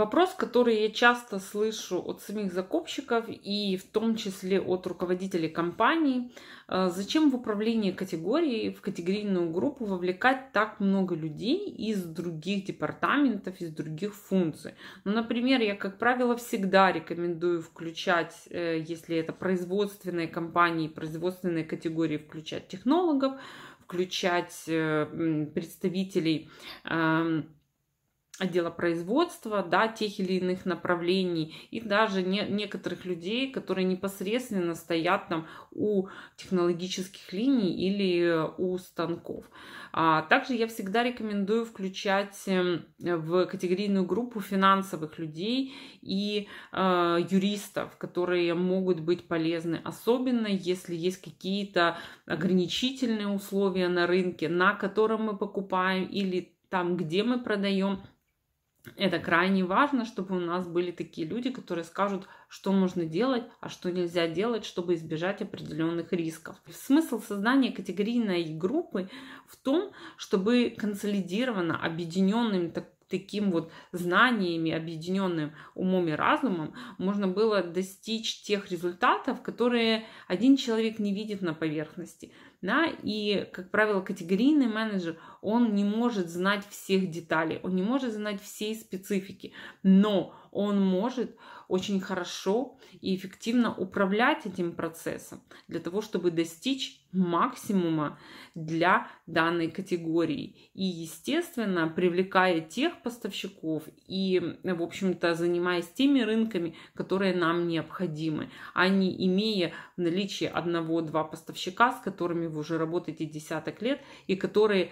Вопрос, который я часто слышу от самих закупщиков и в том числе от руководителей компаний, э, зачем в управлении категории, в категорийную группу вовлекать так много людей из других департаментов, из других функций. Ну, например, я, как правило, всегда рекомендую включать, э, если это производственные компании, производственные категории, включать технологов, включать э, представителей эм, отдела производства, да, тех или иных направлений, и даже не, некоторых людей, которые непосредственно стоят там у технологических линий или э, у станков. А, также я всегда рекомендую включать эм, в категорийную группу финансовых людей и э, юристов, которые могут быть полезны, особенно если есть какие-то ограничительные условия на рынке, на котором мы покупаем или там, где мы продаем это крайне важно, чтобы у нас были такие люди, которые скажут, что можно делать, а что нельзя делать, чтобы избежать определенных рисков. Смысл создания категорийной группы в том, чтобы консолидированно, объединенными так, таким вот знаниями, объединенным умом и разумом, можно было достичь тех результатов, которые один человек не видит на поверхности. Да? И, как правило, категорийный менеджер, он не может знать всех деталей, он не может знать всей специфики, но он может очень хорошо и эффективно управлять этим процессом для того, чтобы достичь максимума для данной категории. И, естественно, привлекая тех поставщиков и, в общем-то, занимаясь теми рынками, которые нам необходимы, а не имея в наличии одного-два поставщика, с которыми вы уже работаете десяток лет и которые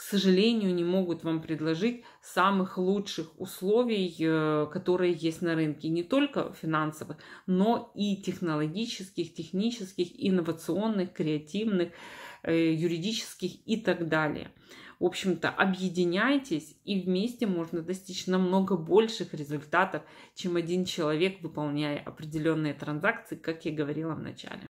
к сожалению, не могут вам предложить самых лучших условий, э, которые есть на рынке, не только финансовых, но и технологических, технических, инновационных, креативных, э, юридических и так далее. В общем-то, объединяйтесь, и вместе можно достичь намного больших результатов, чем один человек, выполняя определенные транзакции, как я говорила в начале.